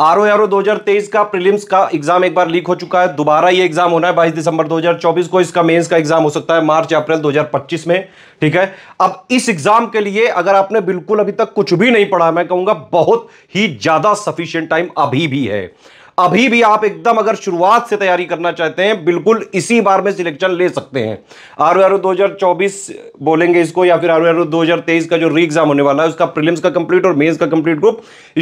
are O R ओ दो का prelims का एग्जाम एक बार लीक हो चुका है दोबारा ये एग्जाम होना है 22 दिसंबर 2024 को इसका मेंस का एग्जाम हो सकता है मार्च अप्रैल 2025 में ठीक है अब इस एग्जाम के लिए अगर आपने बिल्कुल अभी तक कुछ भी नहीं पढ़ा मैं कहूंगा बहुत ही ज्यादा सफिशियंट टाइम अभी भी है अभी भी आप एकदम अगर शुरुआत से तैयारी करना चाहते हैं बिल्कुल इसी बार में सिलेक्शन ले सकते हैं आर आर दो हजार चौबीस बोलेंगे इसको या फिर आर आर दो हजार तेईस का जो री एग्जाम होने वाला है उसका प्रिलिम्स का कंप्लीट और मेन्स का complete group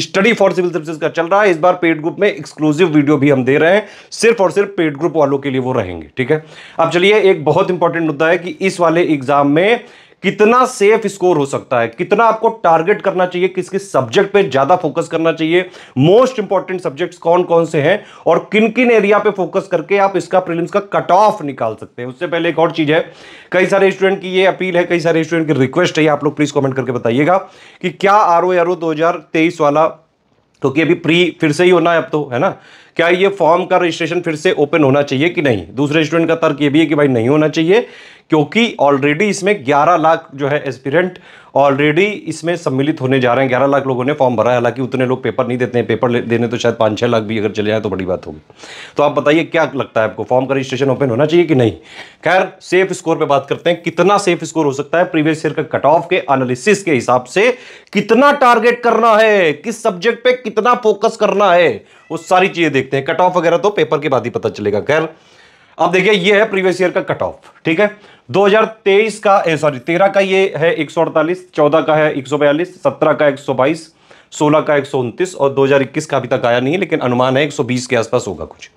study for civil services का चल रहा है इस बार पेड ग्रुप में एक्सक्लूसिव वीडियो भी हम दे रहे हैं सिर्फ और सिर्फ पेड ग्रुप वालों के लिए वो रहेंगे ठीक है अब चलिए एक बहुत इंपॉर्टेंट मुद्दा है कि इस वाले एग्जाम में कितना सेफ स्कोर हो सकता है कितना आपको टारगेट करना चाहिए किस किस सब्जेक्ट पे ज्यादा फोकस करना चाहिए मोस्ट इंपॉर्टेंट सब्जेक्ट्स कौन कौन से हैं और किन किन एरिया पे फोकस करके आप इसका प्रीलिम्स का कट ऑफ निकाल सकते हैं उससे पहले एक और चीज है कई सारे स्टूडेंट की ये अपील है कई सारे स्टूडेंट की रिक्वेस्ट है आप लोग प्लीज कॉमेंट करके बताइएगा कि क्या आर ओ वाला क्योंकि अभी प्री फिर से ही होना है अब तो है ना क्या ये फॉर्म का रजिस्ट्रेशन फिर से ओपन होना चाहिए कि नहीं दूसरे स्टूडेंट का तर्क ये भी है कि भाई नहीं होना चाहिए क्योंकि ऑलरेडी इसमें 11 लाख जो है एस्पिरेंट ऑलरेडी इसमें सम्मिलित होने जा रहे हैं 11 लाख लोगों ने फॉर्म भरा है हालांकि उतने लोग पेपर नहीं देते हैं पेपर देने तो शायद पाँच छः लाख भी अगर चले जाए तो बड़ी बात होगी तो आप बताइए क्या लगता है आपको फॉर्म का रजिस्ट्रेशन ओपन होना चाहिए कि नहीं खैर सेफ स्कोर पर बात करते हैं कितना सेफ स्कोर हो सकता है प्रीवियस ईयर का कट ऑफ के एनालिसिस के हिसाब से कितना टारगेट करना है किस सब्जेक्ट पर कितना फोकस करना है वो सारी चीजें देखते हैं कट ऑफ वगैरह तो पेपर के बाद ही पता चलेगा खैर अब देखिए ये है प्रीवियस ईयर का कट ऑफ ठीक है 2023 का सॉरी 13 का ये है 148 14 का है 142 17 का 122 16 का एक और 2021 का अभी तक आया नहीं है लेकिन अनुमान है 120 के आसपास होगा कुछ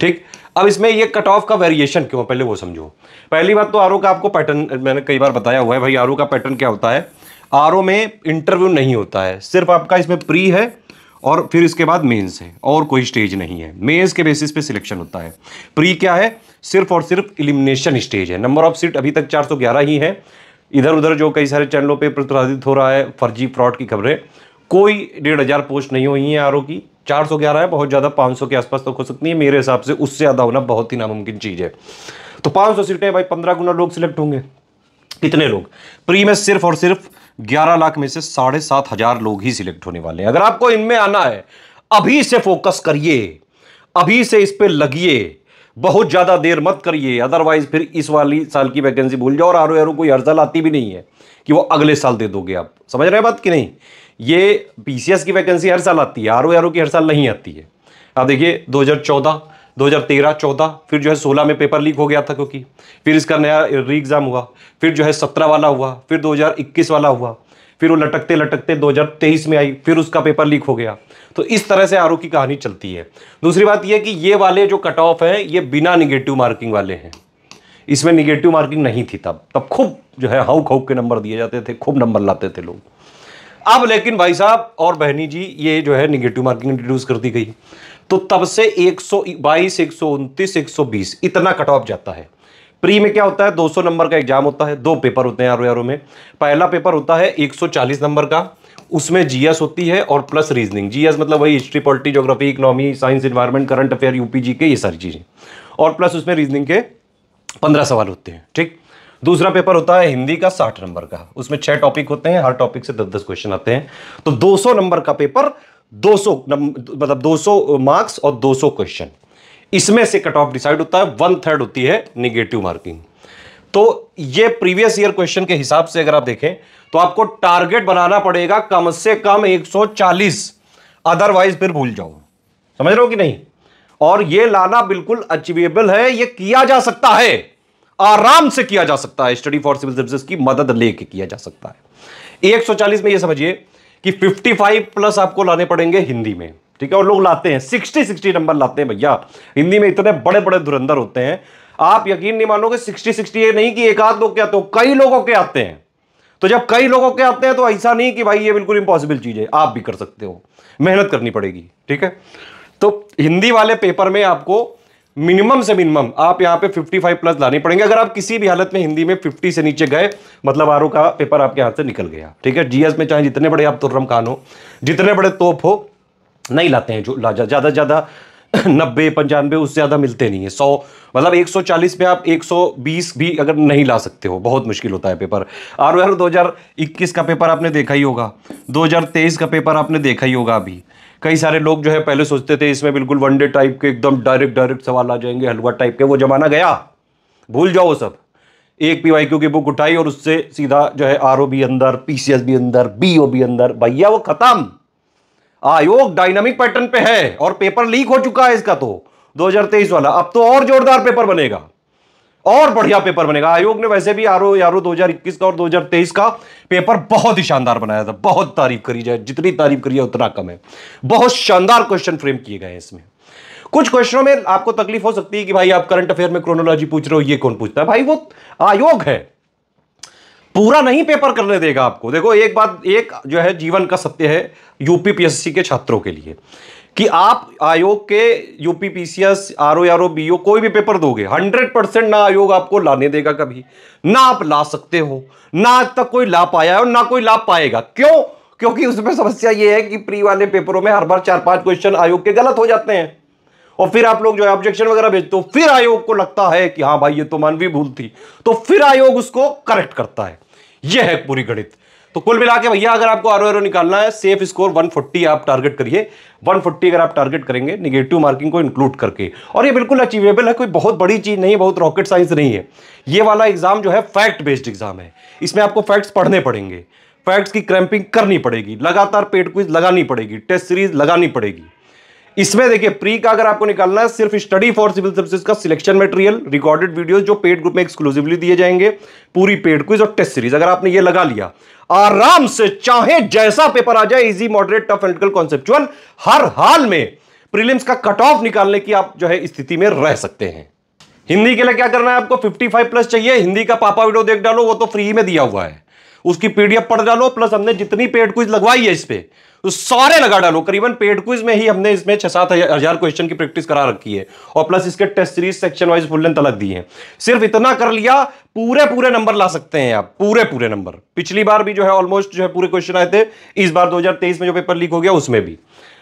ठीक अब इसमें ये कट ऑफ का वेरिएशन क्यों पहले वो समझो पहली बात तो आर का आपको पैटर्न मैंने कई बार बताया हुआ है भाई आर का पैटर्न क्या होता है आर में इंटरव्यू नहीं होता है सिर्फ आपका इसमें प्री है और फिर इसके बाद मेंस है और कोई स्टेज नहीं है मेंस के बेसिस पे सिलेक्शन होता है प्री क्या है सिर्फ और सिर्फ इलिमिनेशन स्टेज है नंबर ऑफ सीट अभी तक 411 ही है इधर उधर जो कई सारे चैनलों पे प्रतिपादित हो रहा है फर्जी फ्रॉड की खबरें कोई डेढ़ हज़ार पोस्ट नहीं हुई हैं आर की चार सौ ग्यारह है बहुत ज़्यादा पाँच सौ के आसपास तक तो हो सकती है मेरे हिसाब से उससे ज़्यादा होना बहुत ही नामुमकिन चीज़ है तो पाँच सौ सीटें भाई पंद्रह गुना लोग सिलेक्ट होंगे कितने लोग प्री में सिर्फ और सिर्फ ग्यारह लाख में से साढ़े सात हजार लोग ही सिलेक्ट होने वाले हैं अगर आपको इनमें आना है अभी से फोकस करिए अभी से इस पर लगिए बहुत ज़्यादा देर मत करिए अदरवाइज फिर इस वाली साल की वैकेंसी भूल जाओ और आरो आरो कोई हर साल आती भी नहीं है कि वो अगले साल दे दोगे आप समझ रहे हैं बात कि नहीं ये पीसीएस की वैकेंसी हर साल आती है आरो आरो की हर साल नहीं आती है आप देखिए 2014 2013-14 फिर जो है 16 में पेपर लीक हो गया था क्योंकि फिर इसका नया री एग्ज़ाम हुआ फिर जो है 17 वाला हुआ फिर 2021 वाला हुआ फिर वो लटकते लटकते 2023 में आई फिर उसका पेपर लीक हो गया तो इस तरह से आर की कहानी चलती है दूसरी बात यह कि ये वाले जो कट ऑफ हैं ये बिना निगेटिव मार्किंग वाले हैं इसमें निगेटिव मार्किंग नहीं थी तब तब खूब जो है हाउ हाउक के नंबर दिए जाते थे खूब नंबर लाते थे लोग अब लेकिन भाई साहब और बहनी जी ये जो है निगेटिव मार्किंग इंट्रोड्यूस कर दी गई तो तब से एक सौ बाईस एक सौ उनतीस एक सौ बीस इतना कट ऑफ जाता है प्री में क्या होता है 200 नंबर का एग्जाम होता है दो पेपर होते हैं आर में पहला पेपर होता है 140 नंबर का उसमें जीएस होती है और प्लस रीजनिंग जीएस मतलब वही history polity geography economy science environment current affair यूपीजी के ये सारी चीज़ें और प्लस उसमें रीजनिंग के पंद्रह सवाल होते हैं ठीक दूसरा पेपर होता है हिंदी का साठ नंबर का उसमें छह टॉपिक होते हैं हर टॉपिक से दस दस क्वेश्चन आते हैं तो 200 नंबर का पेपर 200 मतलब 200 मार्क्स और 200 क्वेश्चन इसमें से कट ऑफ डिसाइड होता है वन थर्ड होती है निगेटिव मार्किंग तो ये प्रीवियस ईयर क्वेश्चन के हिसाब से अगर आप देखें तो आपको टारगेट बनाना पड़ेगा कम से कम 140 अदरवाइज फिर भूल जाओ समझ रहे हो कि नहीं और ये लाना बिल्कुल अचीवेबल है ये किया जा सकता है आराम से किया जा सकता है स्टडी फॉर सिविल सर्विस की मदद लेके किया जा सकता है 140 में ये समझिए कि 55 प्लस आपको लाने पड़ेंगे हिंदी में ठीक है और लोग लाते हैं 60 60 नंबर लाते हैं भैया हिंदी में इतने बड़े बड़े धुरंधर होते हैं आप यकीन नहीं मानोगे 60 60 ये नहीं कि एक आध लोग के आते हो कई लोगों के आते हैं तो जब कई लोगों के आते हैं तो ऐसा नहीं कि भाई ये बिल्कुल इंपॉसिबल चीज़ है आप भी कर सकते हो मेहनत करनी पड़ेगी ठीक है तो हिंदी वाले पेपर में आपको मिनिमम से मिनिमम आप यहाँ पे 55 प्लस लाने पड़ेंगे अगर आप किसी भी हालत में हिंदी में 50 से नीचे गए मतलब आर का पेपर आपके हाथ से निकल गया ठीक है जीएस में चाहे जितने बड़े आप तुर्रम खान हो जितने बड़े तोप हो नहीं लाते हैं जो ज़्यादा ज़्यादा नब्बे पंचानवे उससे ज़्यादा मिलते नहीं है सौ मतलब 140 पे आप 120 भी अगर नहीं ला सकते हो बहुत मुश्किल होता है पेपर आर आर 2021 का पेपर आपने देखा ही होगा 2023 का पेपर आपने देखा ही होगा अभी कई सारे लोग जो है पहले सोचते थे इसमें बिल्कुल वनडे टाइप के एकदम डायरेक्ट डायरेक्ट सवाल आ जाएंगे हलवा टाइप के वो जमाना गया भूल जाओ सब एक पी वाई क्यू की बुक उठाई और उससे सीधा जो है आर ओ बी अंदर पी सी एस भी अंदर बी ओ बी अंदर भैया वो ख़त्म आयोग डायनामिक पैटर्न पे है और पेपर लीक हो चुका है इसका तो 2023 वाला अब तो और जोरदार पेपर बनेगा और बढ़िया पेपर बनेगा आयोग ने वैसे भी आरो यारो 2021 का और 2023 का पेपर बहुत ही शानदार बनाया था बहुत तारीफ करी जाए जितनी तारीफ करी है उतना कम है बहुत शानदार क्वेश्चन फ्रेम किए गए हैं इसमें कुछ क्वेश्चनों में आपको तकलीफ हो सकती है कि भाई आप करंट अफेयर में क्रोनोलॉजी पूछ रहे हो ये कौन पूछता है भाई वो आयोग है पूरा नहीं पेपर करने देगा आपको देखो एक बात एक जो है जीवन का सत्य है यूपी पीएससी के छात्रों के लिए कि आप आयोग के UP PCS R O R O B O कोई भी पेपर दोगे हंड्रेड परसेंट ना आयोग आपको लाने देगा कभी ना आप ला सकते हो ना आज तक कोई ला पाया है और ना कोई ला पाएगा क्यों क्योंकि उसमें समस्या ये है कि प्री वाले पेपरों में हर बार चार पांच क्वेश्चन आयोग के गलत हो जाते हैं और फिर आप लोग जो है ऑब्जेक्शन वगैरह भेजते हो फिर आयोग को लगता है कि हाँ भाई ये तो मानवीय भूल थी तो फिर आयोग उसको करेक्ट करता है यह है पूरी गणित तो कुल मिला के भैया अगर आपको आरो ओ निकालना है सेफ स्कोर 140 आप टारगेट करिए 140 अगर आप टारगेट करेंगे निगेटिव मार्किंग को इंक्लूड करके और ये बिल्कुल अचीवेबल है कोई बहुत बड़ी चीज़ नहीं है बहुत रॉकेट साइंस नहीं है ये वाला एग्जाम जो है फैक्ट बेस्ड एग्जाम है इसमें आपको फैक्ट्स पढ़ने पड़ेंगे फैक्ट्स की क्रैम्पिंग करनी पड़ेगी लगातार पेट क्विज लगानी पड़ेगी टेस्ट सीरीज लगानी पड़ेगी इसमें देखिए प्री का अगर आपको निकालना है सिर्फ स्टडी फॉर सिविल सर्विसेज का सिलेक्शन मटेरियल रिकॉर्डेड वीडियोस जो पेड ग्रुप में एक्सक्लूसिवली दिए जाएंगे पूरी पेड क्विज और टेस्ट सीरीज अगर आपने ये लगा लिया आराम से चाहे जैसा पेपर आ जाए easy moderate tough and conceptual हर हाल में प्रिलिम्स का कट ऑफ निकालने की आप जो है स्थिति में रह सकते हैं हिंदी के लिए क्या करना है आपको 55 प्लस चाहिए हिंदी का पापा वीडियो देख डालो वो तो फ्री में दिया हुआ है उसकी पीडीएफ पढ़ डालो प्लस हमने जितनी पेड क्विज लगवाई है इस पर तो सारे लगा डालो करीबन पेड क्विज में ही हमने इसमें छह सात हजार क्वेश्चन की प्रैक्टिस करा रखी है और प्लस इसके test series section wise full length अलग दी है सिर्फ इतना कर लिया पूरे पूरे नंबर ला सकते हैं आप पूरे पूरे नंबर पिछली बार भी जो है ऑलमोस्ट जो है पूरे क्वेश्चन आए थे इस बार 2023 में जो पेपर लीक हो गया उसमें भी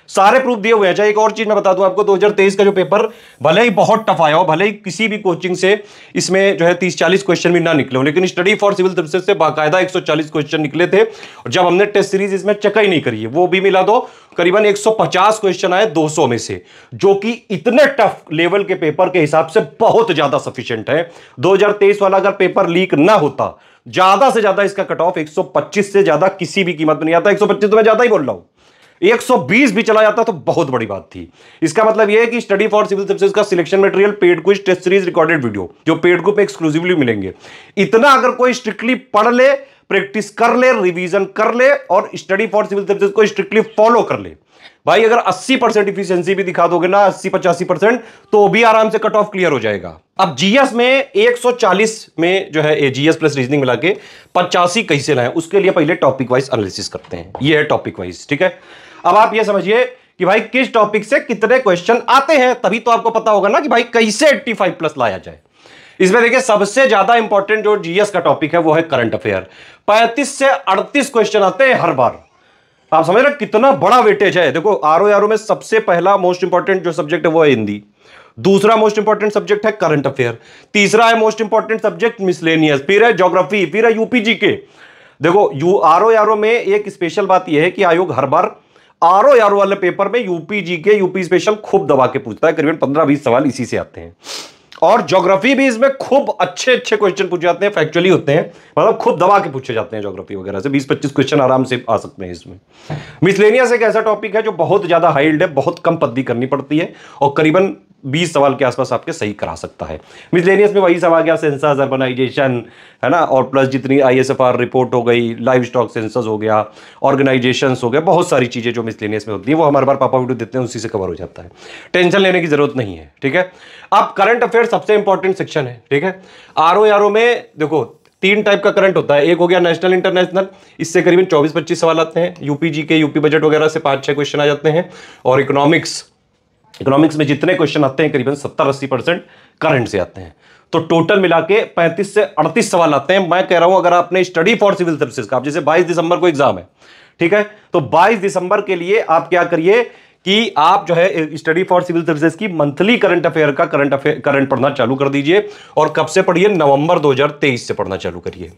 सारे प्रूफ दिए हुए हैं चाहे अच्छा, एक और चीज मैं बता दूं आपको 2023 का जो पेपर भले ही बहुत टफ आया हो भले ही किसी भी कोचिंग से इसमें जो है तीस चालीस क्वेश्चन भी ना निकले हो लेकिन स्टडी फॉर सिविल सर्विसेज से बाकायदा 140 क्वेश्चन निकले थे और जब हमने टेस्ट सीरीज इसमें चकाई नहीं करी है वो भी मिला दो करीबन एक क्वेश्चन आए दो में से जो कि इतने टफ लेवल के पेपर के हिसाब से बहुत ज्यादा सफिशियंट है दो वाला अगर पेपर लीक ना होता ज्यादा से ज्यादा इसका कट ऑफ एक से ज्यादा किसी भी कीमत में नहीं आता एक तो मैं ज्यादा ही बोल रहा हूं 120 भी चला जाता तो बहुत बड़ी बात थी इसका मतलब यह है कि स्टडी फॉर सिविल सर्विस का selection material paid quiz test series recorded video जो पेड ग्रुप एक्सक्लूसिवली मिलेंगे इतना अगर कोई स्ट्रिक्टली पढ़ ले प्रैक्टिस कर ले रिवीजन कर ले और स्टडी फॉर सिविल सर्विस को स्ट्रिक्टली फॉलो कर ले भाई अगर 80 परसेंट इफिशियंसी भी दिखा दोगे ना 80 पचासी परसेंट तो भी आराम से कट ऑफ क्लियर हो जाएगा अब जीएस में 140 में जो है जीएस प्लस रीजनिंग मिला के पचासी कैसे लाए उसके लिए पहले टॉपिक वाइज एनालिसिस करते हैं ये है टॉपिक वाइज ठीक है अब आप ये समझिए कि भाई किस टॉपिक से कितने क्वेश्चन आते हैं तभी तो आपको पता होगा ना कि भाई कैसे 85 प्लस लाया जाए इसमें देखिए सबसे ज्यादा इंपॉर्टेंट जो जीएस का टॉपिक है वो है करंट अफेयर 35 से 38 क्वेश्चन आते हैं हर बार आप समझ रहे कितना बड़ा वेटेज है देखो आर ओ में सबसे पहला मोस्ट इंपॉर्टेंट जो सब्जेक्ट है वो है हिंदी दूसरा मोस्ट इंपॉर्टेंट सब्जेक्ट है करंट अफेयर तीसरा है मोस्ट इंपॉर्टेंट सब्जेक्ट मिसलेनियस फिर है ज्योग्राफी फिर है यूपीजी के देखो यू आर ओ में एक स्पेशल बात यह है कि आयोग हर बार आर ओ आर ओ वाले पेपर में यूपी जी के यूपी स्पेशल खूब दबा के पूछता है करीबन पंद्रह बीस सवाल इसी से आते हैं और ज्योग्राफी भी इसमें खूब अच्छे अच्छे क्वेश्चन पूछे जाते हैं फैक्चुअली होते हैं मतलब खूब दबा के पूछे जाते हैं ज्योग्राफी वगैरह से 20-25 क्वेश्चन आराम से आ सकते हैं इसमें मिसलेनियस एक ऐसा टॉपिक है जो बहुत ज़्यादा हाइल्ड है बहुत कम पद्धि करनी पड़ती है और करीबन बीस सवाल के आसपास आपके सही करा सकता है मिसलेनियस में वही सब आ गया सेंसस अर्बनाइजेशन है ना और प्लस जितनी आई रिपोर्ट हो गई लाइव स्टॉक सेंसस हो गया ऑर्गेनाइजेशन हो गया बहुत सारी चीज़ें जो मिसलेनियस में होती है वो हमारे बार पापा वीडियो देते हैं उसी से कवर हो जाता है टेंशन लेने की जरूरत नहीं है ठीक है अब करंट अफेयर सबसे इंपॉर्टेंट सेक्शन है ठीक है आर ओ में देखो तीन टाइप का करंट होता है एक हो गया नेशनल इंटरनेशनल इससे करीबन 24-25 सवाल आते हैं यूपी जी के यूपी बजट वगैरह से पांच छह क्वेश्चन आ जाते हैं और इकोनॉमिक्स इकोनॉमिक्स में जितने क्वेश्चन आते हैं करीबन सत्तर अस्सी परसेंट करंट से आते हैं तो टोटल मिला के पैंतीस से अड़तीस सवाल आते हैं मैं कह रहा हूं अगर आपने स्टडी फॉर सिविल सर्विसेज का आप जैसे 22 दिसंबर को एग्जाम है ठीक है तो 22 दिसंबर के लिए आप क्या करिए कि आप जो है स्टडी फॉर सिविल सर्विसेज की मंथली करंट अफेयर का करंट अफेयर करंट पढ़ना चालू कर दीजिए और कब से पढ़िए नवंबर 2023 से पढ़ना चालू करिए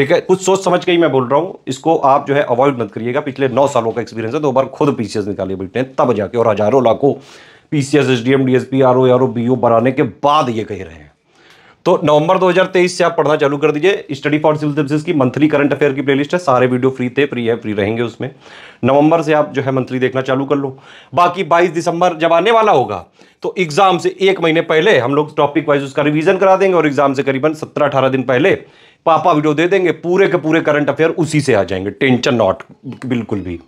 ठीक है कुछ सोच समझ के ही मैं बोल रहा हूँ इसको आप जो है अवॉइड मत करिएगा पिछले नौ सालों का एक्सपीरियंस है दो तो बार खुद पीसीएस निकाले बैठे हैं तब जाके और हजारों लाखों PCS SDM DSP RO RO BO बनाने के बाद ये कह रहे हैं तो नवंबर 2023 से आप पढ़ना चालू कर दीजिए स्टडी फॉर सिविल सर्विसेज की मंथली करंट अफेयर की प्लेलिस्ट है सारे वीडियो फ्री थे फ्री है फ्री रहेंगे उसमें नवंबर से आप जो है मंथली देखना चालू कर लो बाकी 22 दिसंबर जब आने वाला होगा तो एग्जाम से एक महीने पहले हम लोग टॉपिक वाइज उसका रिवीजन करा देंगे और एग्जाम से करीबन सत्रह अठारह दिन पहले पापा वीडियो दे देंगे पूरे के पूरे करंट अफेयर उसी से आ जाएंगे टेंशन नॉट बिल्कुल भी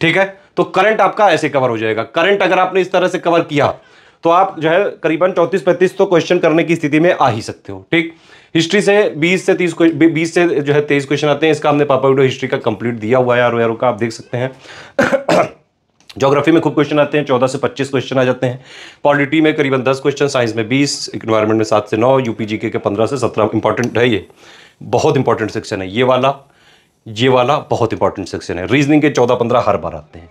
ठीक है तो करंट आपका ऐसे कवर हो जाएगा करंट अगर आपने इस तरह से कवर किया तो आप जो है करीबन चौतीस पैंतीस तो क्वेश्चन करने की स्थिति में आ ही सकते हो ठीक हिस्ट्री से 20 से 30 बीस से जो है तेईस क्वेश्चन आते हैं इसका हमने पापा वीडियो हिस्ट्री का कंप्लीट दिया हुआ है यार यारों का आप देख सकते हैं जोग्राफी में खूब क्वेश्चन आते हैं चौदह से पच्चीस क्वेश्चन आ जाते हैं पॉलिटी में करीबन दस क्वेश्चन साइंस में बीस इन्वायरमेंट में सात से नौ यूपीजीके के पंद्रह से सत्रह इंपॉर्टेंट है ये बहुत इंपॉर्टेंट सेक्शन है ये वाला ये वाला बहुत इंपॉर्टेंट सेक्शन है रीजनिंग के चौदह पंद्रह हर बार आते हैं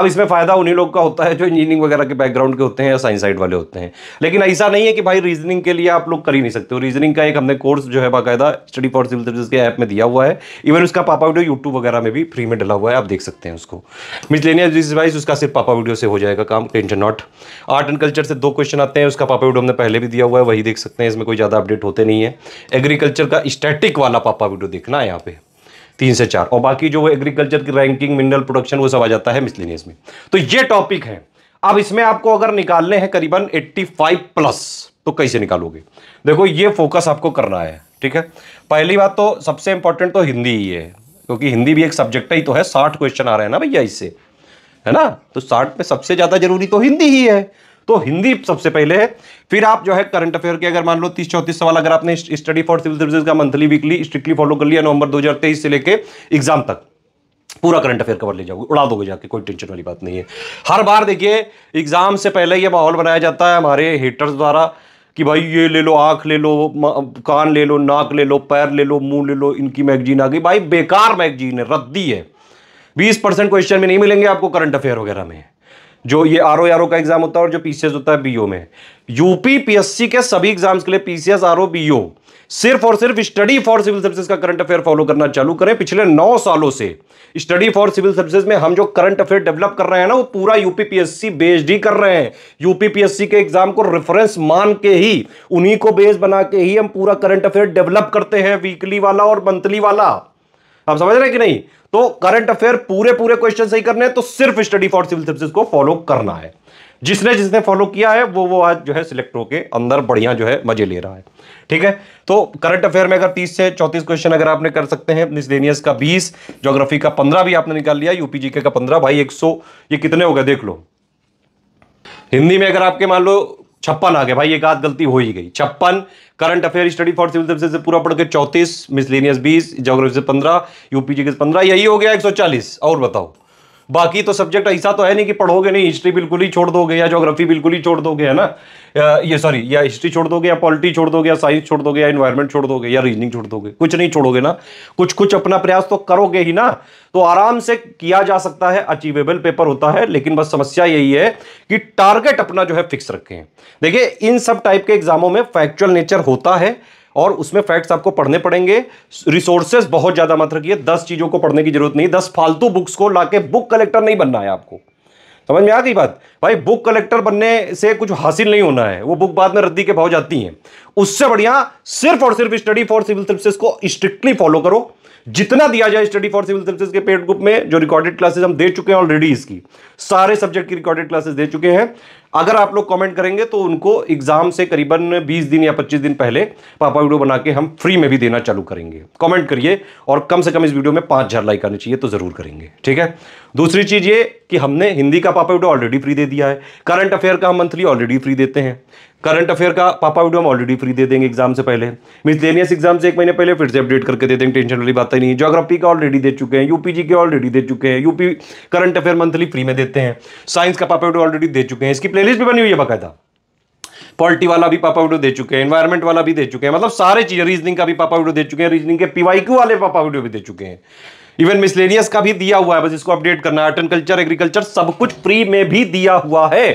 अब इसमें फ़ायदा उन्हीं लोग का होता है जो इंजीनियरिंग वगैरह के बैकग्राउंड के होते हैं या साइंस साइड वाले होते हैं लेकिन ऐसा नहीं है कि भाई रीजनिंग के लिए आप लोग कर ही नहीं सकते हो रीजनिंग का एक हमने कोर्स जो है बाकायदा स्टडी फॉर सिविल सर्विस के ऐप में दिया हुआ है इवन उसका पापा वीडियो यूट्यूब वगैरह में भी फ्री में डला हुआ है आप देख सकते हैं उसको मिसलेनियस डिवाइस उसका सिर्फ पापा वीडियो से हो जाएगा काम tension not art and culture से दो क्वेश्चन आते हैं उसका पापा वीडियो हमने पहले भी दिया हुआ है वही देख सकते हैं इसमें कोई ज़्यादा अपडेट होते नहीं है एग्रीकल्चर का स्टैटिक वाला पापा वीडियो देखना है यहाँ पे तीन से चार और बाकी जो एग्रीकल्चर की रैंकिंग मिनरल प्रोडक्शन वो सब आ जाता है मिसलिनियस में तो ये टॉपिक है अब इसमें आपको अगर निकालने हैं करीबन 85 प्लस तो कैसे निकालोगे देखो ये फोकस आपको करना है ठीक है पहली बात तो सबसे इंपॉर्टेंट तो हिंदी ही है क्योंकि हिंदी भी एक सब्जेक्ट ही तो है साठ क्वेश्चन आ रहे हैं ना भैया इससे है ना तो साठ में सबसे ज़्यादा जरूरी तो हिंदी ही है तो हिंदी सबसे पहले है फिर आप जो है करंट अफेयर के अगर मान लो तीस चौतीस सवाल अगर आपने स्टडी फॉर सिविल सर्विस का मंथली वीकली स्ट्रिक्टली फॉलो कर लिया नवंबर दो से लेकर एग्जाम तक पूरा करंट अफेयर कवर ले जाओगे उड़ा दोगे जाके कोई टेंशन वाली बात नहीं है हर बार देखिए एग्जाम से पहले ये माहौल बनाया जाता है हमारे हेटर्स द्वारा कि भाई ये ले लो आंख ले लो कान ले लो नाक ले लो पैर ले लो मुंह ले लो इनकी मैगजीन आ गई भाई बेकार मैगजीन है रद्दी है बीस परसेंट क्वेश्चन में नहीं मिलेंगे आपको करंट अफेयर वगैरह में जो ये आर ओ आर ओ का एग्जाम होता है और जो पीसीएस होता है बीओ में यूपी पीएससी के सभी एग्जाम्स के लिए पीसीएस आर ओ बीओ सिर्फ और सिर्फ स्टडी फॉर सिविल सर्विसेज का करंट अफेयर फॉलो करना चालू करें पिछले नौ सालों से स्टडी फॉर सिविल सर्विसेज में हम जो करंट अफेयर डेवलप कर रहे हैं ना वो पूरा यूपीपीएससी बेस्ड ही कर रहे हैं यूपीपीएससी के एग्जाम को रेफरेंस मान के ही उन्हीं को बेस बना के ही हम पूरा करंट अफेयर डेवलप करते हैं वीकली वाला और मंथली वाला आप समझ रहे हैं कि नहीं तो करंट अफेयर पूरे पूरे क्वेश्चन सही करने हैं तो सिर्फ स्टडी फॉर सिविल सर्विस को फॉलो करना है जिसने जिसने फॉलो किया है वो वो आज जो है सिलेक्ट होकर अंदर बढ़िया जो है मजे ले रहा है ठीक है तो करंट अफेयर में अगर 30 से 34 क्वेश्चन अगर आपने कर सकते हैं मिसलेनियस का 20 ज्योग्राफी का 15 भी आपने निकाल लिया यूपीजी का 15 भाई 100 ये कितने हो गए देख लो हिंदी में अगर आपके मान लो छप्पन आ गया भाई एक आध गलती हो ही गई छप्पन current affair study for civil service पूरा पढ़ के चौतीस मिसलेनियस बीस जोग्राफी से पंद्रह यूपीजी के पंद्रह यही हो गया एक सौ चालीस और बताओ बाकी तो सब्जेक्ट ऐसा तो है नहीं कि पढ़ोगे नहीं हिस्ट्री बिल्कुल ही छोड़ दोगे या जोग्राफी बिल्कुल ही छोड़ दोगे है ना ये सॉरी या हिस्ट्री छोड़ दोगे या पॉलिटी छोड़ दोगे या साइंस छोड़ दोगे या इन्वायरमेंट छोड़ दोगे या रीजनिंग छोड़ दोगे कुछ नहीं छोड़ोगे ना कुछ कुछ अपना प्रयास तो करोगे ही ना तो आराम से किया जा सकता है अचीवेबल पेपर होता है लेकिन बस समस्या यही है कि टारगेट अपना जो है फिक्स रखें देखिए इन सब टाइप के एग्जामों में फैक्चुअल नेचर होता है और उसमें फैक्ट्स आपको पढ़ने पड़ेंगे रिसोर्सेस बहुत ज़्यादा मात्रा की है दस चीज़ों को पढ़ने की जरूरत नहीं दस फालतू बुक्स को लाके बुक कलेक्टर नहीं बनना है आपको समझ में आ गई बात भाई बुक कलेक्टर बनने से कुछ हासिल नहीं होना है वो बुक बाद में रद्दी के भाव जाती हैं उससे बढ़िया सिर्फ और सिर्फ स्टडी फॉर सिविल सर्विसेज को स्ट्रिक्टली फॉलो करो जितना दिया जाए स्टडी फॉर सिविल सर्विसेज के पेड ग्रुप में जो रिकॉर्डेड क्लासेस हम दे चुके हैं ऑलरेडी इसकी सारे सब्जेक्ट की रिकॉर्डेड क्लासेस दे चुके हैं अगर आप लोग कमेंट करेंगे तो उनको एग्जाम से करीबन 20 दिन या 25 दिन पहले पापा वीडियो बना के हम फ्री में भी देना चालू करेंगे कमेंट करिए और कम से कम इस वीडियो में पांच हजार लाइक आने चाहिए तो जरूर करेंगे ठीक है दूसरी चीज ये कि हमने हिंदी का पापा वीडियो ऑलरेडी फ्री दे दिया है करंट अफेयर का हम मंथली ऑलरेडी फ्री देते हैं करंट अफेयर का पापा वीडियो हम ऑलरेडी फ्री दे देंगे एग्जाम से पहले मिसलेनियस एग्जाम से एक महीने पहले फिर से अपडेट करके दे देंगे टेंशन वाली बात नहीं ज्योग्राफी का ऑलरेडी दे चुके हैं यूपी जी के ऑलरेडी दे चुके हैं UP current affair monthly free में देते हैं साइंस का पापा वीडियो ऑलरेडी दे चुके हैं इसकी प्ले भी बनी हुई है बकायदा पॉलिटी वाला भी पापा वीडियो दे चुके हैं एनवायरमेंट वाला भी दे चुके हैं मतलब सारे चीज़ें रीजनिंग का भी पापा वीडियो दे चुके हैं रीजनिंग के पीवाईक्यू वाले पापा वीडियो भी दे चुके हैं इवन मिसलेनियस का भी दिया हुआ है बस इसको अपडेट करना आर्ट एंड कल्चर एग्रीकल्चर सब कुछ फ्री में भी दिया हुआ है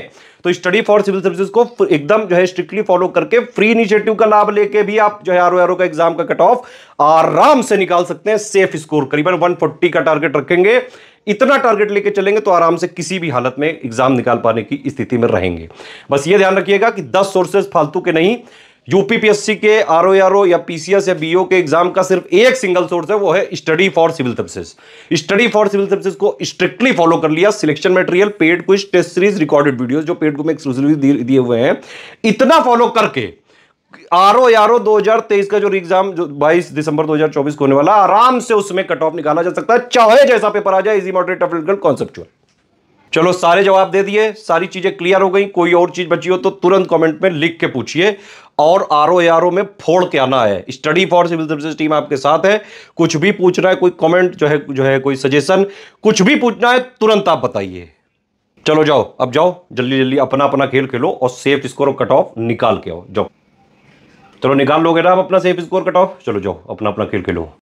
तो स्टडी फॉर सिविल सर्विसेज को एकदम जो है स्ट्रिक्टली फॉलो करके फ्री इनिशिएटिव का लाभ लेके भी आप जो है आर ओ ओ आर का एग्जाम का कट ऑफ आराम से निकाल सकते हैं सेफ स्कोर करीबन फोर्टी का टारगेट रखेंगे इतना टारगेट लेके चलेंगे तो आराम से किसी भी हालत में एग्जाम निकाल पाने की स्थिति में रहेंगे बस ये ध्यान रखिएगा कि 10 सोर्सेज फालतू के नहीं यूपीपीएससी के आर ओ आर या पीसीएस या बीओ के एग्जाम का सिर्फ एक सिंगल सोर्स है वो है study for civil services study for civil services को स्ट्रिक्टली फॉलो कर लिया सिलेक्शन मटेरियल पेड कुछ टेस्ट सीरीज रिकॉर्डेड वीडियोस जो पेड को में एक्सक्लूसिवली दिए हुए हैं इतना फॉलो करके आर ओ आर ओ दो का जो एग्जाम जो बाईस दिसंबर चौबीस को होने वाला आराम से उसमें कट ऑफ निकाला जा सकता है चाहे जैसा पेपर आ जाए इजी मॉडरेट ऑफ कॉन्सेप्चुअल चलो सारे जवाब दे दिए सारी चीज़ें क्लियर हो गई कोई और चीज़ बची हो तो तुरंत कमेंट में लिख के पूछिए और आर ओ आर ओ में फोड़ के आना है study for civil service team आपके साथ है कुछ भी पूछना है कोई कमेंट जो है जो है कोई सजेशन कुछ भी पूछना है तुरंत आप बताइए चलो जाओ अब जाओ जल्दी जल्दी अपना अपना खेल खेलो और सेफ स्कोर और कट ऑफ निकाल के आओ जाओ चलो निकाल लोगे ना आप अपना सेफ स्कोर कट ऑफ चलो जाओ अपना अपना खेल खेलो